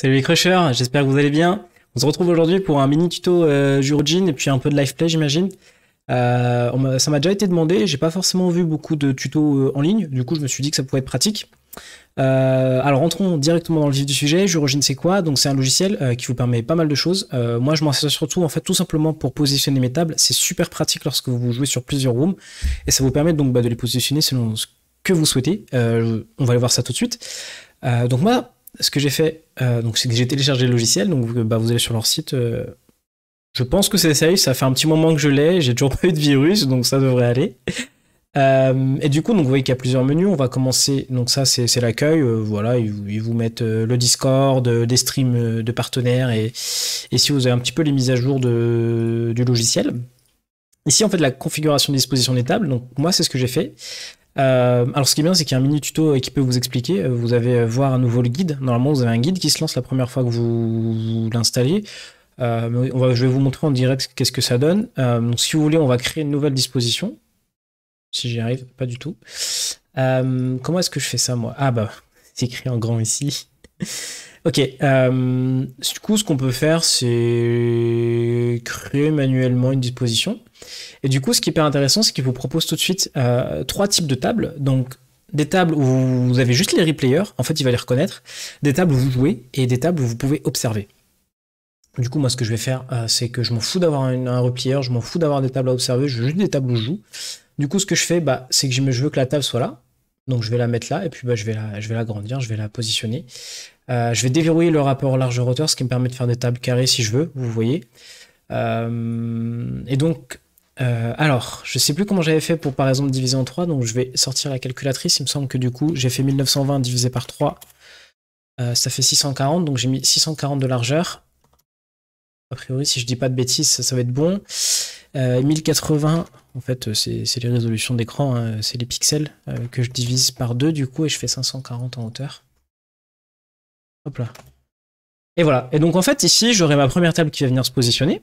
Salut les crushers, j'espère que vous allez bien. On se retrouve aujourd'hui pour un mini tuto euh, et puis un peu de live play j'imagine. Euh, ça m'a déjà été demandé, j'ai pas forcément vu beaucoup de tutos euh, en ligne, du coup je me suis dit que ça pouvait être pratique. Euh, alors rentrons directement dans le vif du sujet, Jurojin c'est quoi Donc c'est un logiciel qui vous permet pas mal de choses. moi je m'en sers surtout en fait tout simplement pour positionner mes tables, c'est super pratique lorsque vous jouez sur plusieurs rooms et ça vous permet donc bah, de les positionner selon ce que vous souhaitez. on va aller voir ça tout de suite. donc moi ce que j'ai fait, euh, c'est que j'ai téléchargé le logiciel. Donc, euh, bah, vous allez sur leur site. Euh, je pense que c'est sérieux. Ça fait un petit moment que je l'ai. J'ai toujours pas eu de virus, donc ça devrait aller. et du coup, donc, vous voyez qu'il y a plusieurs menus. On va commencer. Donc, ça, c'est l'accueil. voilà, ils, vous mettent le Discord, des streams de partenaires et, et, si vous avez un petit peu les mises à jour de, du logiciel. Ici, en fait, la configuration disposition des tables. Donc, moi, c'est ce que j'ai fait. Euh, alors ce qui est bien, c'est qu'il y a un mini tuto euh, qui peut vous expliquer. Euh, vous avez voir à nouveau le guide. Normalement, vous avez un guide qui se lance la première fois que vous, l'installez. je vais vous montrer en direct qu'est-ce que ça donne. si vous voulez, on va créer une nouvelle disposition. Si j'y arrive, pas du tout. comment est-ce que je fais ça moi Ah bah, c'est écrit en grand ici. ok. du coup, ce qu'on peut faire, c'est créer manuellement une disposition. Et du coup, ce qui est hyper intéressant, c'est qu'il vous propose tout de suite euh, trois types de tables. Donc, des tables où vous avez juste les replayers, en fait, il va les reconnaître, des tables où vous jouez et des tables où vous pouvez observer. Du coup, moi, ce que je vais faire, euh, c'est que je m'en fous d'avoir un replier, je m'en fous d'avoir des tables à observer, je veux juste des tables où je joue. Du coup, ce que je fais, bah, c'est que je veux que la table soit là. Donc, je vais la mettre là, et puis bah, je, vais la, je vais la grandir, je vais la positionner. Euh, je vais déverrouiller le rapport largeur-hauteur, ce qui me permet de faire des tables carrées si je veux, vous voyez. et donc, euh, alors, je sais plus comment j'avais fait pour par exemple diviser en 3, donc je vais sortir la calculatrice. Il me semble que du coup, j'ai fait 1920 divisé par 3. Euh, ça fait 640, donc j'ai mis 640 de largeur. A priori, si je dis pas de bêtises, ça, va être bon. 1080, euh, en fait, c'est les résolutions d'écran, hein, c'est les pixels que je divise par 2 du coup, et je fais 540 en hauteur. Hop là. Et voilà. Et donc en fait, ici, j'aurai ma première table qui va venir se positionner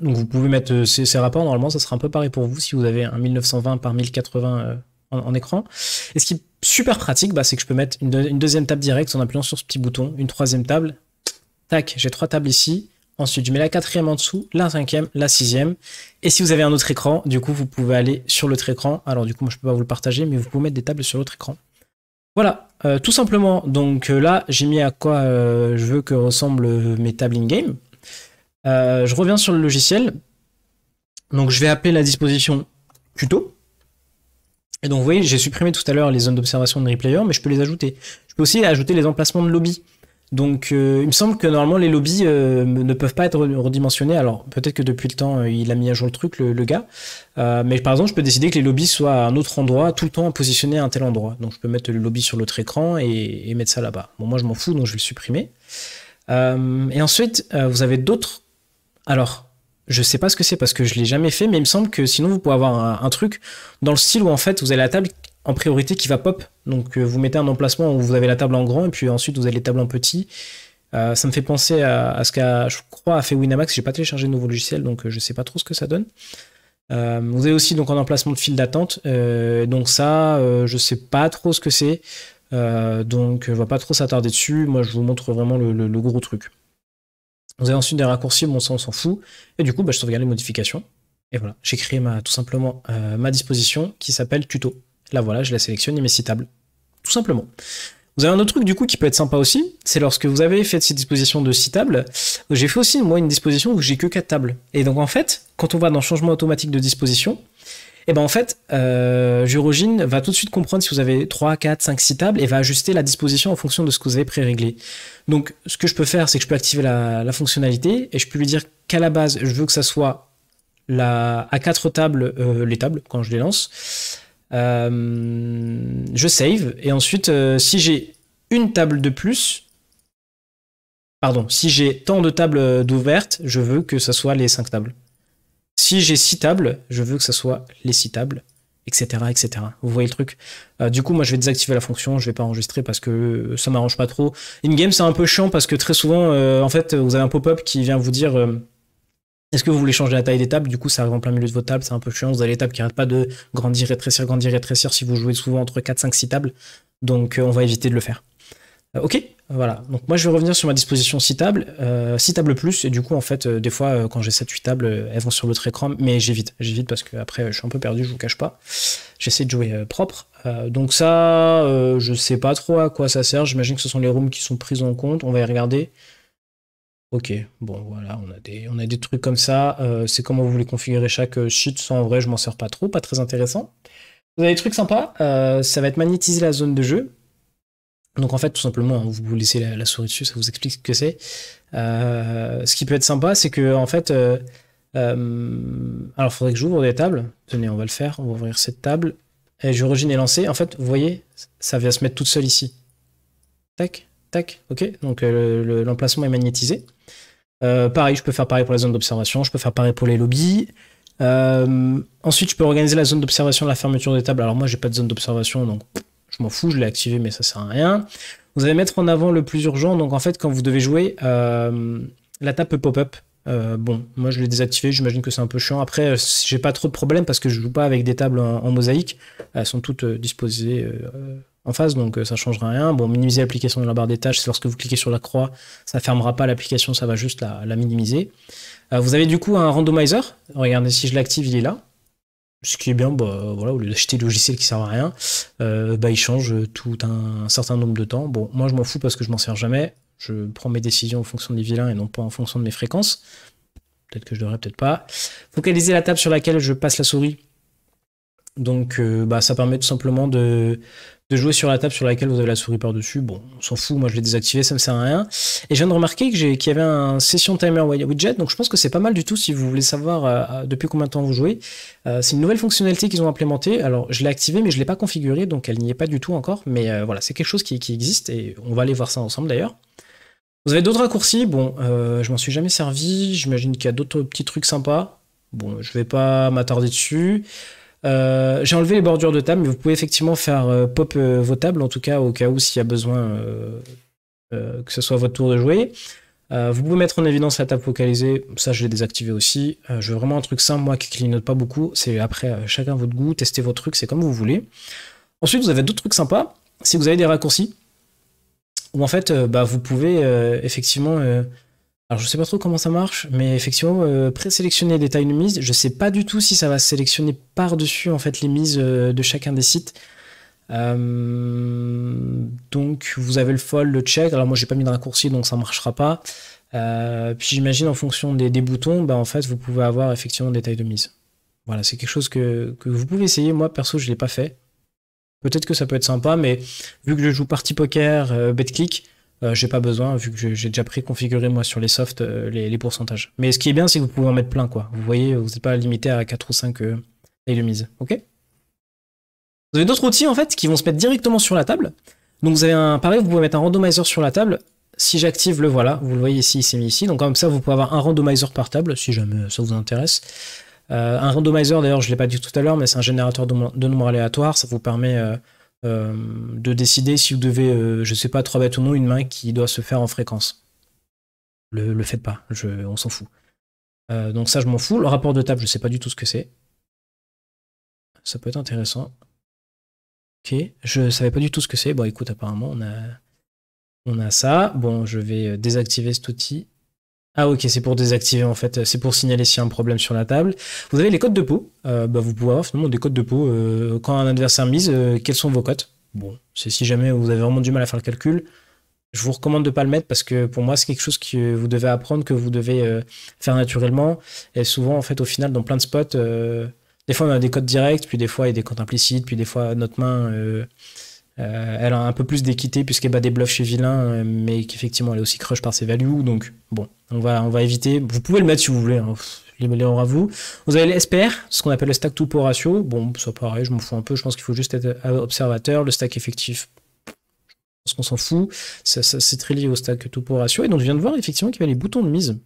donc vous pouvez mettre euh, ces, rapports, normalement ça sera un peu pareil pour vous si vous avez un 1920 par 1080 euh, en, écran. Et ce qui est super pratique, bah, c'est que je peux mettre une, deuxième table directe en appuyant sur ce petit bouton, une troisième table, tac, j'ai trois tables ici, ensuite je mets la quatrième en dessous, la cinquième, la sixième, et si vous avez un autre écran, du coup vous pouvez aller sur l'autre écran, alors du coup moi je peux pas vous le partager, mais vous pouvez mettre des tables sur l'autre écran. Voilà, euh, tout simplement, donc là j'ai mis à quoi je veux que ressemblent mes tables in-game, euh, je reviens sur le logiciel. Donc je vais appeler la disposition tuto. Et donc vous voyez, j'ai supprimé tout à l'heure les zones d'observation de replayer, mais je peux les ajouter. Je peux aussi ajouter les emplacements de lobby. Donc euh, il me semble que normalement les lobbies euh, ne peuvent pas être redimensionnés. Alors peut-être que depuis le temps il a mis à jour le truc, le, gars. mais par exemple je peux décider que les lobbies soient à un autre endroit, tout le temps positionnés à un tel endroit. Donc je peux mettre le lobby sur l'autre écran et, et, mettre ça là-bas. Bon moi je m'en fous donc je vais le supprimer. et ensuite vous avez d'autres alors, je sais pas ce que c'est parce que je l'ai jamais fait, mais il me semble que sinon vous pouvez avoir un, truc dans le style où en fait vous avez la table en priorité qui va pop. Donc euh, vous mettez un emplacement où vous avez la table en grand et puis ensuite vous avez les tables en petit. Euh, ça me fait penser à, ce qu'a, je crois, a fait Winamax. J'ai pas téléchargé de nouveau logiciel, donc euh, je sais pas trop ce que ça donne. vous avez aussi donc un emplacement de file d'attente. donc ça, je sais pas trop ce que c'est. donc on va pas trop s'attarder dessus. Moi, je vous montre vraiment le gros truc. Vous avez ensuite des raccourcis, bon ça on s'en fout. Et du coup, bah, je sauvegarde les modifications. Et voilà, j'ai créé ma, tout simplement euh, ma disposition qui s'appelle tuto. Là voilà, je la sélectionne et mes citables. Tout simplement. Vous avez un autre truc du coup qui peut être sympa aussi, c'est lorsque vous avez fait cette disposition de 6 tables, j'ai fait aussi moi une disposition où j'ai que 4 tables. Et donc en fait, quand on va dans changement automatique de disposition, et eh ben en fait, euh, va tout de suite comprendre si vous avez 3, 4, 5, 6 tables et va ajuster la disposition en fonction de ce que vous avez pré-réglé. Donc ce que je peux faire, c'est que je peux activer la, fonctionnalité et je peux lui dire qu'à la base, je veux que ça soit à 4 tables, euh, les tables, quand je les lance. Euh, je save et ensuite, euh, si j'ai une table de plus, pardon, si j'ai tant de tables d'ouvertes, je veux que ça soit les 5 tables. Si j'ai tables, je veux que ça soit les tables, etc. etc. Vous voyez le truc euh, Du coup, moi, je vais désactiver la fonction, je ne vais pas enregistrer parce que euh, ça ne m'arrange pas trop. In-game, c'est un peu chiant parce que très souvent, euh, en fait, vous avez un pop-up qui vient vous dire... est-ce que vous voulez changer la taille des tables Du coup, ça arrive en plein milieu de vos tables, c'est un peu chiant. Vous avez l'étape tables qui n'arrêtent pas de grandir, et rétrécir, grandir, et rétrécir si vous jouez souvent entre 4, 5, 6 tables. Donc, on va éviter de le faire. Euh, ok, voilà. Donc moi je vais revenir sur ma disposition 6 tables, 6 euh, tables plus, et du coup en fait euh, des fois quand j'ai 7-8 tables, elles vont sur l'autre écran, mais j'évite, j'évite parce que après je suis un peu perdu, je vous cache pas. J'essaie de jouer propre. donc ça, je sais pas trop à quoi ça sert, j'imagine que ce sont les rooms qui sont prises en compte, on va y regarder. Ok, bon voilà, on a des, on a des trucs comme ça. c'est comment vous voulez configurer chaque sheet. Ça, en vrai, je m'en sers pas trop, pas très intéressant. Vous avez des trucs sympas. ça va être magnétiser la zone de jeu. Donc en fait, tout simplement, hein, vous laissez la, souris dessus, ça vous explique ce que c'est. Euh, ce qui peut être sympa, c'est que en fait, euh, euh, alors il faudrait que j'ouvre des tables. Tenez, on va le faire. On va ouvrir cette table. Et je origine et lancé. En fait, vous voyez, ça vient se mettre toute seule ici. Tac, tac, ok. Donc l'emplacement est magnétisé. pareil, je peux faire pareil pour la zone d'observation. Je peux faire pareil pour les lobbies. ensuite, je peux organiser la zone d'observation la fermeture des tables. Alors moi, j'ai pas de zone d'observation, donc je m'en fous, je l'ai activé, mais ça sert à rien. Vous allez mettre en avant le plus urgent. Donc en fait, quand vous devez jouer, euh, la table peut pop-up. Euh, bon, moi je l'ai désactivé, j'imagine que c'est un peu chiant. Après, euh, j'ai pas trop de problèmes parce que je joue pas avec des tables en, mosaïque. Elles sont toutes disposées en face, donc ça changera rien. Bon, minimiser l'application de la barre des tâches, c'est lorsque vous cliquez sur la croix, ça fermera pas l'application, ça va juste la minimiser. vous avez du coup un randomizer. Regardez si je l'active, il est là. Ce qui est bien, bah, voilà, au lieu d'acheter des logiciels qui servent à rien, euh, bah, ils changent tout un, certain nombre de temps. Bon, moi je m'en fous parce que je m'en sers jamais. Je prends mes décisions en fonction des vilains et non pas en fonction de mes fréquences. Peut-être que je devrais, peut-être pas. Focaliser la table sur laquelle je passe la souris donc euh, bah, ça permet tout simplement de, jouer sur la table sur laquelle vous avez la souris par-dessus. Bon, on s'en fout, moi je l'ai désactivé, ça me sert à rien. Et je viens de remarquer qu'il y avait un session timer widget, donc je pense que c'est pas mal du tout si vous voulez savoir euh, euh, depuis combien de temps vous jouez. c'est une nouvelle fonctionnalité qu'ils ont implémentée. Alors je l'ai activée mais je ne l'ai pas configurée, donc elle n'y est pas du tout encore. Mais voilà, c'est quelque chose qui, qui, existe et on va aller voir ça ensemble d'ailleurs. Vous avez d'autres raccourcis, bon, je m'en suis jamais servi, j'imagine qu'il y a d'autres petits trucs sympas. Bon, je vais pas m'attarder dessus. Euh, j'ai enlevé les bordures de table, mais vous pouvez effectivement faire euh, pop euh, vos tables, en tout cas au cas où s'il y a besoin que ce soit votre tour de jouer. vous pouvez mettre en évidence la table focalisée, ça je l'ai désactivé aussi. je veux vraiment un truc simple, moi qui clignote pas beaucoup. C'est après chacun votre goût, testez vos trucs, c'est comme vous voulez. Ensuite, vous avez d'autres trucs sympas. Si vous avez des raccourcis, où en fait, bah, vous pouvez effectivement alors je ne sais pas trop comment ça marche, mais effectivement, euh, présélectionner des tailles de mise, je ne sais pas du tout si ça va sélectionner par-dessus en fait les mises euh, de chacun des sites. Euh, donc vous avez le fold, le check. Alors moi j'ai pas mis de raccourci donc ça ne marchera pas. puis j'imagine en fonction des, boutons, bah, en fait vous pouvez avoir effectivement des tailles de mise. Voilà, c'est quelque chose que, vous pouvez essayer. Moi perso je l'ai pas fait. Peut-être que ça peut être sympa, mais vu que je joue partie poker, betclick, click, euh, j'ai pas besoin vu que j'ai déjà préconfiguré moi sur les soft euh, les, pourcentages. Mais ce qui est bien, c'est que vous pouvez en mettre plein quoi. Vous voyez, vous n'êtes pas limité à 4 ou 5 et le mise. Ok Vous avez d'autres outils en fait qui vont se mettre directement sur la table. Donc vous avez un pareil, vous pouvez mettre un randomizer sur la table. Si j'active le voilà, vous le voyez ici, il s'est mis ici. Donc comme ça, vous pouvez avoir un randomizer par table si jamais ça vous intéresse. Euh, un randomizer, d'ailleurs, je l'ai pas dit tout à l'heure, mais c'est un générateur de nombres aléatoires. Ça vous permet euh, de décider si vous devez, euh, je sais pas, trois bêtes ou non, une main qui doit se faire en fréquence. Le, le faites pas, je, on s'en fout. Euh, donc ça, je m'en fous. Le rapport de table, je sais pas du tout ce que c'est. Ça peut être intéressant. Ok, je savais pas du tout ce que c'est. Bon, écoute, apparemment, on a, on a ça. Bon, je vais désactiver cet outil. Ah ok, c'est pour désactiver en fait, c'est pour signaler s'il y a un problème sur la table. Vous avez les codes de peau, euh, bah, vous pouvez avoir finalement des codes de peau. Euh, quand un adversaire mise, euh, quels sont vos codes Bon, c'est si jamais vous avez vraiment du mal à faire le calcul, je vous recommande de ne pas le mettre parce que pour moi c'est quelque chose que vous devez apprendre, que vous devez faire naturellement. Et souvent en fait au final dans plein de spots, des fois on a des codes directs, puis des fois il y a des codes implicites, puis des fois notre main euh, elle a un peu plus d'équité puisqu'elle bat des bluffs chez Vilain, euh, mais qu'effectivement elle est aussi crush par ses values. Donc bon, on va, on va éviter. Vous pouvez le mettre si vous voulez, hein. à vous. Vous avez le SPR, ce qu'on appelle le stack tout pour ratio. Bon, ça pareil, je m'en fous un peu. Je pense qu'il faut juste être euh, observateur. Le stack effectif, je qu'on s'en fout. C'est très lié au stack tout pour ratio. Et donc je viens de voir effectivement qu'il y a les boutons de mise.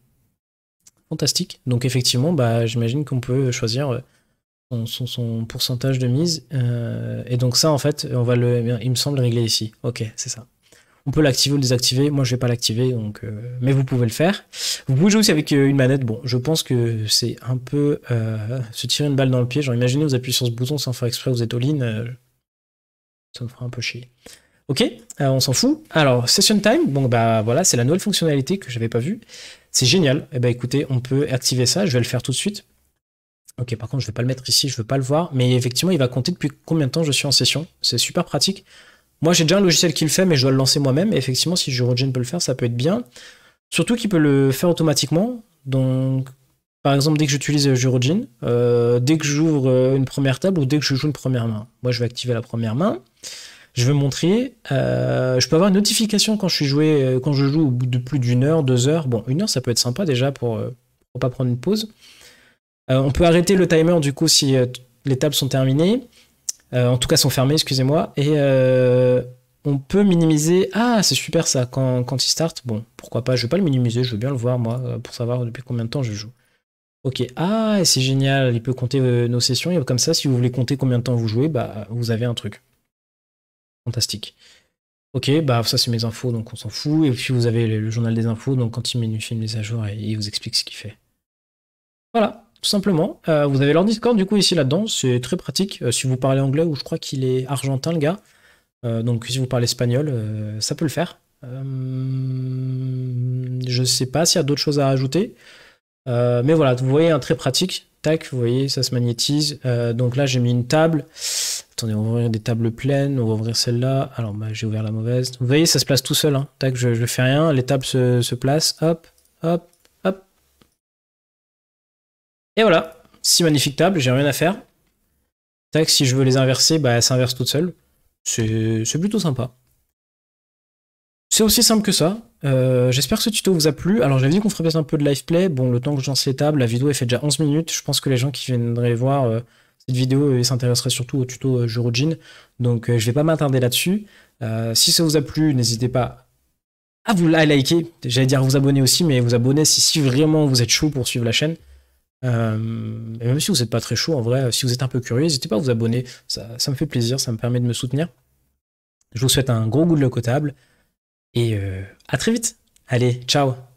Fantastique. Donc effectivement, bah, j'imagine qu'on peut choisir son, pourcentage de mise. Euh, et donc ça, en fait, on va le, eh il me semble régler ici. Ok, c'est ça. On peut l'activer ou le désactiver. Moi, je vais pas l'activer, donc, euh, mais vous pouvez le faire. Vous pouvez jouer aussi avec euh, une manette. Bon, je pense que c'est un peu se tirer une balle dans le pied. Genre, imaginez, vous appuyez sur ce bouton sans faire exprès, vous êtes all ça me fera un peu chier. Ok, on s'en fout. Alors, session time, bon bah voilà, c'est la nouvelle fonctionnalité que j'avais pas vue. C'est génial. Et eh ben écoutez, on peut activer ça. Je vais le faire tout de suite Ok, par contre, je ne vais pas le mettre ici, je ne veux pas le voir. Mais effectivement, il va compter depuis combien de temps je suis en session. C'est super pratique. Moi, j'ai déjà un logiciel qui le fait, mais je dois le lancer moi-même. Effectivement, si Jurogen peut le faire, ça peut être bien. Surtout qu'il peut le faire automatiquement. Donc, par exemple, dès que j'utilise Jurogen, euh, dès que j'ouvre euh, une première table ou dès que je joue une première main, moi, je vais activer la première main. Je vais montrer. Euh, je peux avoir une notification quand je, suis joué, quand je joue au bout de plus d'une heure, deux heures. Bon, une heure, ça peut être sympa déjà pour ne pas prendre une pause. Euh, on peut arrêter le timer du coup si euh, les tables sont terminées, euh, en tout cas sont fermées, excusez-moi, et on peut minimiser. Ah, c'est super ça, quand, il start, bon, pourquoi pas, je vais pas le minimiser, je veux bien le voir moi, pour savoir depuis combien de temps je joue. Ok, ah, c'est génial, il peut compter nos sessions, et comme ça, si vous voulez compter combien de temps vous jouez, bah, vous avez un truc. Fantastique. Ok, bah ça c'est mes infos, donc on s'en fout, et puis vous avez le, journal des infos, donc quand il met une les à jour, et il vous explique ce qu'il fait. Voilà tout simplement. Euh, vous avez leur Discord du coup ici là-dedans, c'est très pratique. Euh, si vous parlez anglais ou je crois qu'il est argentin le gars, euh, donc si vous parlez espagnol, ça peut le faire. je ne sais pas s'il y a d'autres choses à ajouter, mais voilà, vous voyez un hein, très pratique. Tac, vous voyez, ça se magnétise. donc là, j'ai mis une table. Attendez, on va ouvrir des tables pleines, on va ouvrir celle-là. Alors, bah, j'ai ouvert la mauvaise. Vous voyez, ça se place tout seul. Hein. Tac, je, ne fais rien, les tables se, se placent. Hop, hop, et voilà, si magnifique table, j'ai rien à faire. Tac, si je veux les inverser, bah elles s'inversent toutes seules. C'est plutôt sympa. C'est aussi simple que ça. Euh, j'espère que ce tuto vous a plu. Alors j'avais dit qu'on ferait peut-être un peu de live play. Bon, le temps que je lance les tables, la vidéo est fait déjà 11 minutes. Je pense que les gens qui viendraient voir euh, cette vidéo s'intéresseraient surtout au tuto euh, Jurojin. Donc je vais pas m'attarder là-dessus. si ça vous a plu, n'hésitez pas à vous liker. J'allais dire vous abonner aussi, mais vous abonner si, si vraiment vous êtes chaud pour suivre la chaîne. Euh, même si vous n'êtes pas très chaud, en vrai, si vous êtes un peu curieux, n'hésitez pas à vous abonner. Ça, ça, me fait plaisir, ça me permet de me soutenir. Je vous souhaite un gros goût de l'eau potable. Et euh, à très vite. Allez, ciao